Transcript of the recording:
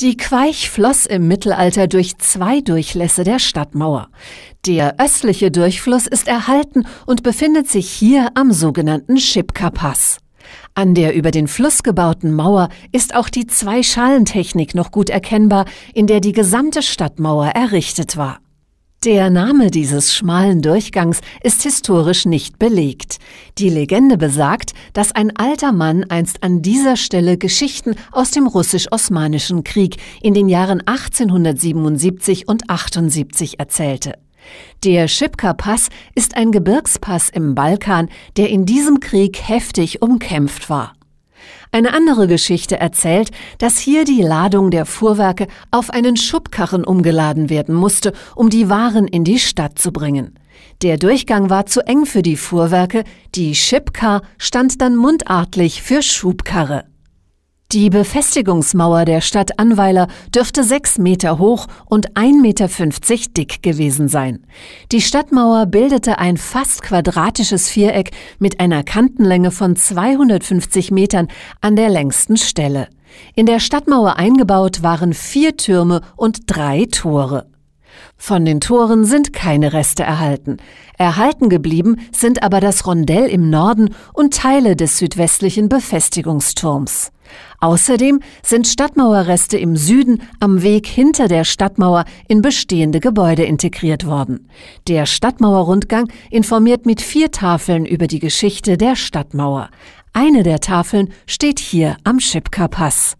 Die Queich floss im Mittelalter durch zwei Durchlässe der Stadtmauer. Der östliche Durchfluss ist erhalten und befindet sich hier am sogenannten Schipka-Pass. An der über den Fluss gebauten Mauer ist auch die Zweischalentechnik noch gut erkennbar, in der die gesamte Stadtmauer errichtet war. Der Name dieses schmalen Durchgangs ist historisch nicht belegt. Die Legende besagt, dass ein alter Mann einst an dieser Stelle Geschichten aus dem russisch-osmanischen Krieg in den Jahren 1877 und 78 erzählte. Der Schipka-Pass ist ein Gebirgspass im Balkan, der in diesem Krieg heftig umkämpft war. Eine andere Geschichte erzählt, dass hier die Ladung der Fuhrwerke auf einen Schubkarren umgeladen werden musste, um die Waren in die Stadt zu bringen. Der Durchgang war zu eng für die Fuhrwerke, die Schipkar stand dann mundartlich für Schubkarre. Die Befestigungsmauer der Stadt Anweiler dürfte sechs Meter hoch und 1,50 Meter dick gewesen sein. Die Stadtmauer bildete ein fast quadratisches Viereck mit einer Kantenlänge von 250 Metern an der längsten Stelle. In der Stadtmauer eingebaut waren vier Türme und drei Tore. Von den Toren sind keine Reste erhalten. Erhalten geblieben sind aber das Rondell im Norden und Teile des südwestlichen Befestigungsturms. Außerdem sind Stadtmauerreste im Süden am Weg hinter der Stadtmauer in bestehende Gebäude integriert worden. Der Stadtmauerrundgang informiert mit vier Tafeln über die Geschichte der Stadtmauer. Eine der Tafeln steht hier am Schipka Pass.